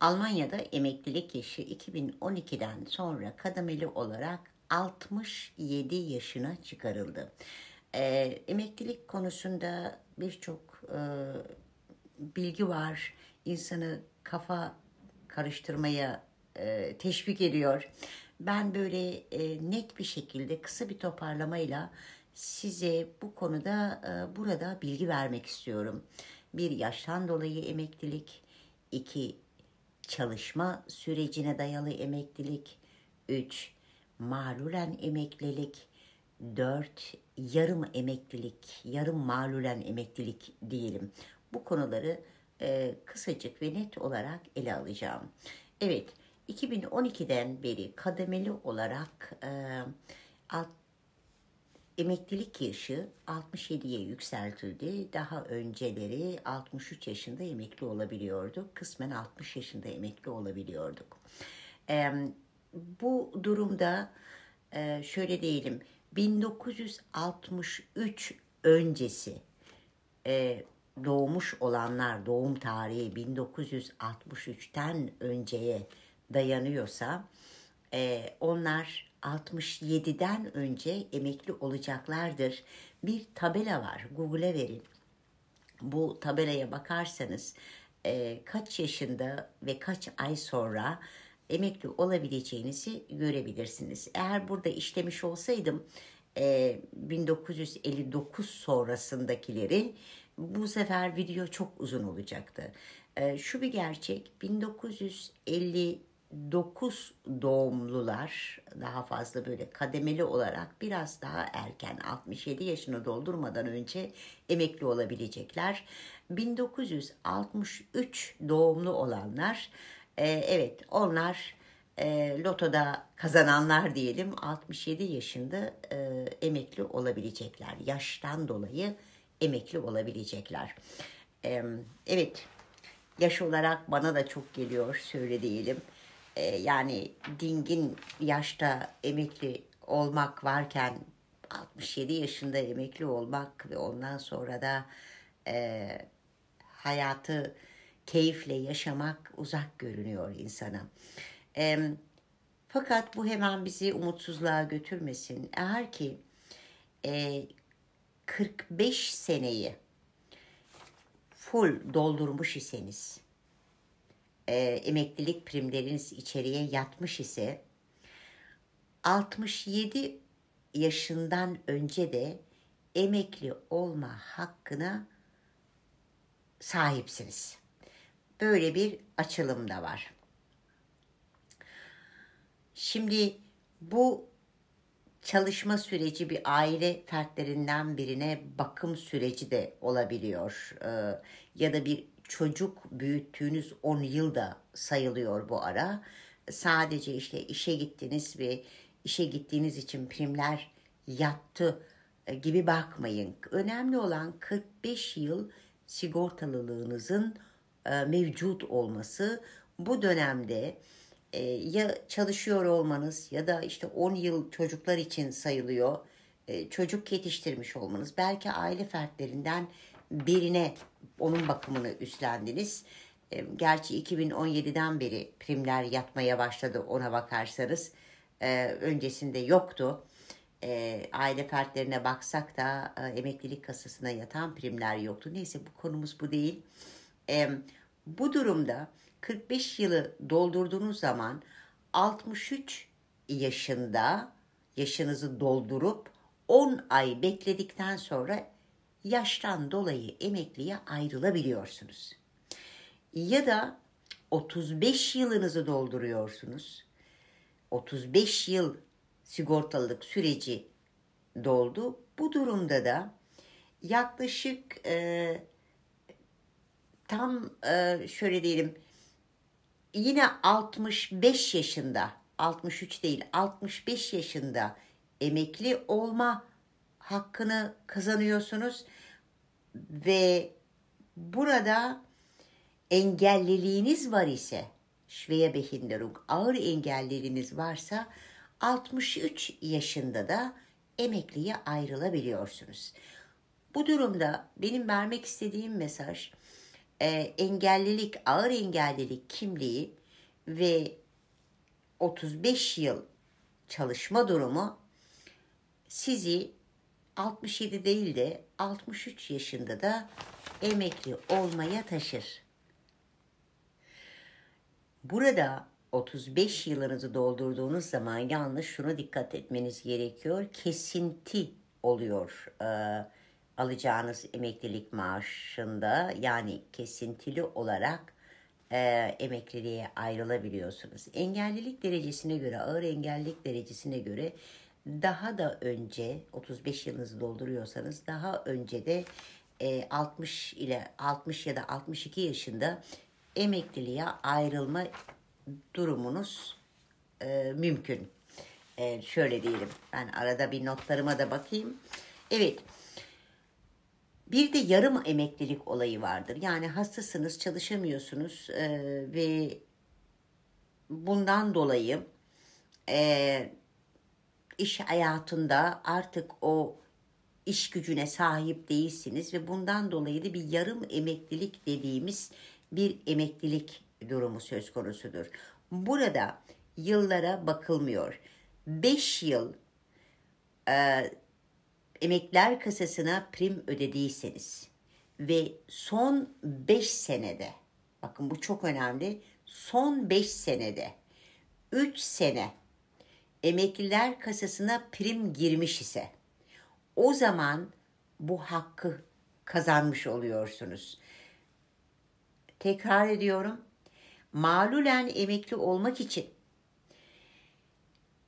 Almanya'da emeklilik yaşı 2012'den sonra kademeli olarak 67 yaşına çıkarıldı. E, emeklilik konusunda birçok e, bilgi var. İnsanı kafa karıştırmaya e, teşvik ediyor. Ben böyle e, net bir şekilde kısa bir toparlamayla size bu konuda e, burada bilgi vermek istiyorum. Bir yaştan dolayı emeklilik, iki çalışma sürecine dayalı emeklilik, 3 malulen emeklilik, 4 yarım emeklilik, yarım malulen emeklilik diyelim. Bu konuları e, kısacık ve net olarak ele alacağım. Evet, 2012'den beri kademeli olarak e, alt Emeklilik yaşı 67'ye yükseltildi. Daha önceleri 63 yaşında emekli olabiliyorduk. Kısmen 60 yaşında emekli olabiliyorduk. E, bu durumda e, şöyle diyelim 1963 öncesi e, doğmuş olanlar doğum tarihi 1963'ten önceye dayanıyorsa e, onlar 67'den önce emekli olacaklardır. Bir tabela var. Google'e verin. Bu tabelaya bakarsanız e, kaç yaşında ve kaç ay sonra emekli olabileceğinizi görebilirsiniz. Eğer burada işlemiş olsaydım e, 1959 sonrasındakileri bu sefer video çok uzun olacaktı. E, şu bir gerçek 1950 9 doğumlular daha fazla böyle kademeli olarak biraz daha erken 67 yaşını doldurmadan önce emekli olabilecekler. 1963 doğumlu olanlar e, evet onlar e, lotoda kazananlar diyelim 67 yaşında e, emekli olabilecekler. Yaştan dolayı emekli olabilecekler. E, evet yaş olarak bana da çok geliyor söyle diyelim. E, yani dingin yaşta emekli olmak varken 67 yaşında emekli olmak ve ondan sonra da e, hayatı keyifle yaşamak uzak görünüyor insana. E, fakat bu hemen bizi umutsuzluğa götürmesin. Eğer ki e, 45 seneyi full doldurmuş iseniz e, emeklilik primleriniz içeriye yatmış ise 67 yaşından önce de emekli olma hakkına sahipsiniz. Böyle bir açılım da var. Şimdi bu çalışma süreci bir aile fertlerinden birine bakım süreci de olabiliyor. Ee, ya da bir çocuk büyüttüğünüz 10 yıl da sayılıyor bu ara. Sadece işte işe gittiniz ve işe gittiğiniz için primler yattı e, gibi bakmayın. Önemli olan 45 yıl sigortalılığınızın e, mevcut olması. Bu dönemde e, ya çalışıyor olmanız ya da işte 10 yıl çocuklar için sayılıyor. Çocuk yetiştirmiş olmanız belki aile fertlerinden birine onun bakımını üstlendiniz. E, gerçi 2017'den beri primler yatmaya başladı ona bakarsanız. E, öncesinde yoktu. E, aile fertlerine baksak da emeklilik kasasına yatan primler yoktu. Neyse bu konumuz bu değil. bu durumda 45 yılı doldurduğunuz zaman 63 yaşında yaşınızı doldurup 10 ay bekledikten sonra yaştan dolayı emekliye ayrılabiliyorsunuz. Ya da 35 yılınızı dolduruyorsunuz. 35 yıl sigortalılık süreci doldu. Bu durumda da yaklaşık e, tam e, şöyle diyelim yine 65 yaşında 63 değil 65 yaşında emekli olma hakkını kazanıyorsunuz ve burada engelliliğiniz var ise şveya behinderuk ağır engelleriniz varsa 63 yaşında da emekliye ayrılabiliyorsunuz. Bu durumda benim vermek istediğim mesaj e, engellilik, ağır engellilik kimliği ve 35 yıl çalışma durumu sizi 67 değil de 63 yaşında da emekli olmaya taşır. Burada 35 yılınızı doldurduğunuz zaman yalnız şuna dikkat etmeniz gerekiyor. Kesinti oluyor e, alacağınız emeklilik maaşında. Yani kesintili olarak e, emekliliğe ayrılabiliyorsunuz. Engellilik derecesine göre, ağır engellilik derecesine göre daha da önce 35 yılınızı dolduruyorsanız daha önce de 60 e, ile 60 ya da 62 yaşında emekliliğe ayrılma durumunuz e, mümkün. E, şöyle diyelim. Ben arada bir notlarıma da bakayım. Evet. Bir de yarım emeklilik olayı vardır. Yani hastasınız, çalışamıyorsunuz ve bundan dolayı iş hayatında artık o iş gücüne sahip değilsiniz ve bundan dolayı da bir yarım emeklilik dediğimiz bir emeklilik durumu söz konusudur. Burada yıllara bakılmıyor. 5 yıl e, emekler kasasına prim ödediyseniz ve son 5 senede bakın bu çok önemli son 5 senede 3 sene emekliler kasasına prim girmiş ise o zaman bu hakkı kazanmış oluyorsunuz. Tekrar ediyorum. Malulen emekli olmak için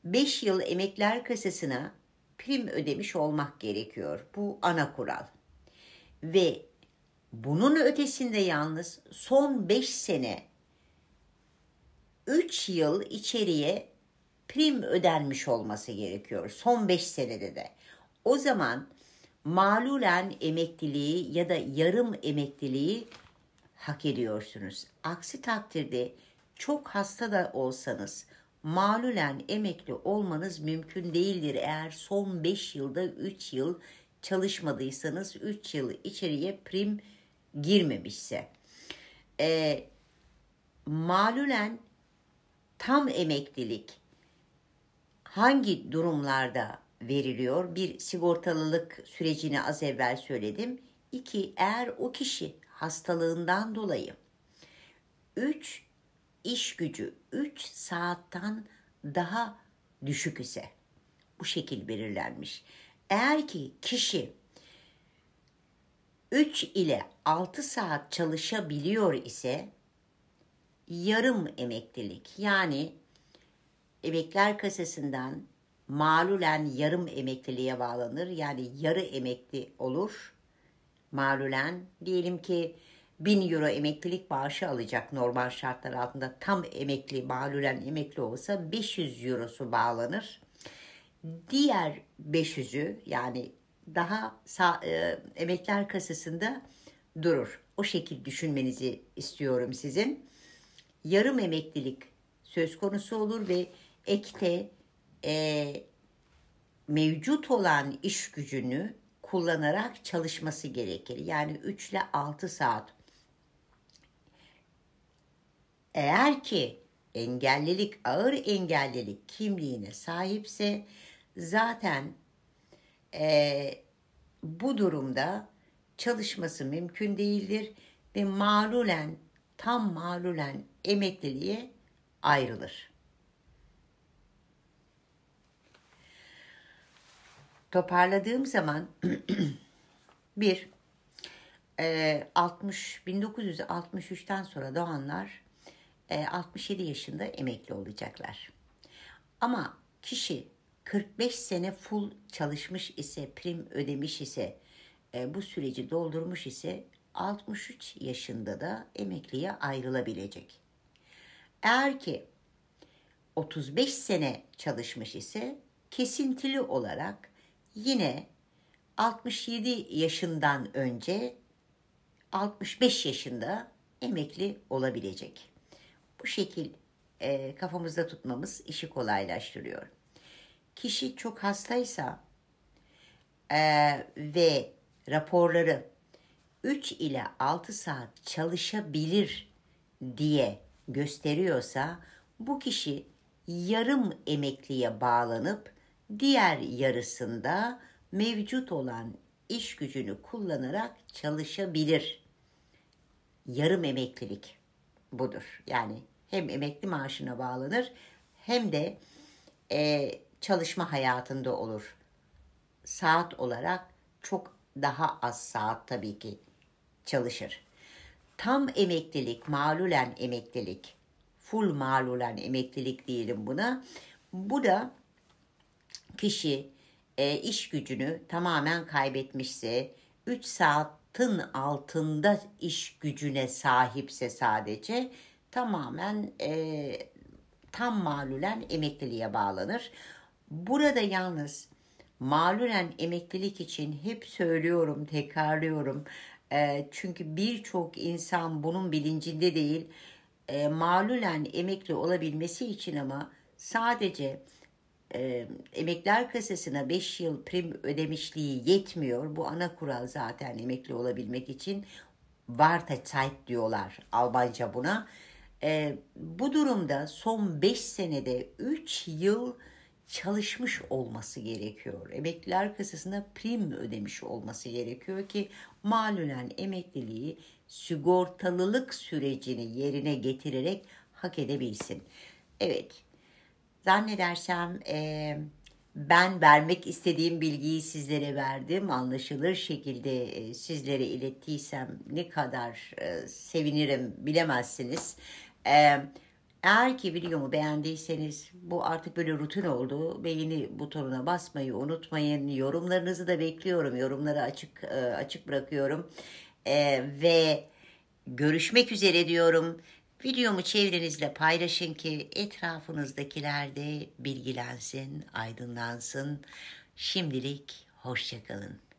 5 yıl emekliler kasasına prim ödemiş olmak gerekiyor. Bu ana kural. Ve bunun ötesinde yalnız son 5 sene 3 yıl içeriye prim ödenmiş olması gerekiyor son 5 senede de. O zaman malulen emekliliği ya da yarım emekliliği hak ediyorsunuz. Aksi takdirde çok hasta da olsanız malulen emekli olmanız mümkün değildir eğer son 5 yılda 3 yıl çalışmadıysanız 3 yıl içeriye prim girmemişse. E, malulen tam emeklilik hangi durumlarda veriliyor? Bir sigortalılık sürecini az evvel söyledim. İki eğer o kişi hastalığından dolayı üç iş gücü üç saatten daha düşük ise bu şekil belirlenmiş. Eğer ki kişi 3 ile 6 saat çalışabiliyor ise yarım emeklilik yani emekler kasasından malulen yarım emekliliğe bağlanır. Yani yarı emekli olur. Malulen diyelim ki 1000 euro emeklilik bağışı alacak normal şartlar altında tam emekli malulen emekli olsa 500 eurosu bağlanır. Diğer 500'ü yani daha sağ, e, emekler kasasında durur. O şekil düşünmenizi istiyorum sizin. Yarım emeklilik söz konusu olur ve ekte e, mevcut olan iş gücünü kullanarak çalışması gerekir. Yani 3 ile 6 saat. Eğer ki engellilik, ağır engellilik kimliğine sahipse zaten e, bu durumda çalışması mümkün değildir ve malulen, tam malulen emekliliğe ayrılır. toparladığım zaman bir e, 60 1963'ten sonra doğanlar e, 67 yaşında emekli olacaklar. Ama kişi 45 sene full çalışmış ise, prim ödemiş ise, e, bu süreci doldurmuş ise 63 yaşında da emekliye ayrılabilecek. Eğer ki 35 sene çalışmış ise kesintili olarak yine 67 yaşından önce 65 yaşında emekli olabilecek. Bu şekil e, kafamızda tutmamız işi kolaylaştırıyor. Kişi çok hastaysa e, ve raporları 3 ile 6 saat çalışabilir diye gösteriyorsa bu kişi yarım emekliye bağlanıp diğer yarısında mevcut olan iş gücünü kullanarak çalışabilir. Yarım emeklilik budur. Yani hem emekli maaşına bağlanır hem de e, çalışma hayatında olur. Saat olarak çok daha az saat tabii ki çalışır. Tam emeklilik, malulen emeklilik, full malulen emeklilik diyelim buna. Bu da kişi e, iş gücünü tamamen kaybetmişse, 3 saatin altında iş gücüne sahipse sadece tamamen e, tam malulen emekliliğe bağlanır. Burada yalnız malulen emeklilik için hep söylüyorum, tekrarlıyorum. E, çünkü birçok insan bunun bilincinde değil. E, malulen emekli olabilmesi için ama sadece e, emekler kasasına 5 yıl prim ödemişliği yetmiyor. Bu ana kural zaten emekli olabilmek için. Wartezeit diyorlar Almanca buna. E, bu durumda son 5 senede 3 yıl çalışmış olması gerekiyor. Emekliler kasasına prim ödemiş olması gerekiyor ki malulen emekliliği sigortalılık sürecini yerine getirerek hak edebilsin. Evet Zannedersem e, ben vermek istediğim bilgiyi sizlere verdim. Anlaşılır şekilde e, sizlere ilettiysem ne kadar e, sevinirim bilemezsiniz. Evet. Eğer ki videomu beğendiyseniz bu artık böyle rutin oldu. Beğeni butonuna basmayı unutmayın. Yorumlarınızı da bekliyorum. Yorumları açık açık bırakıyorum. Ee, ve görüşmek üzere diyorum. Videomu çevrenizle paylaşın ki etrafınızdakiler de bilgilensin, aydınlansın. Şimdilik hoşçakalın.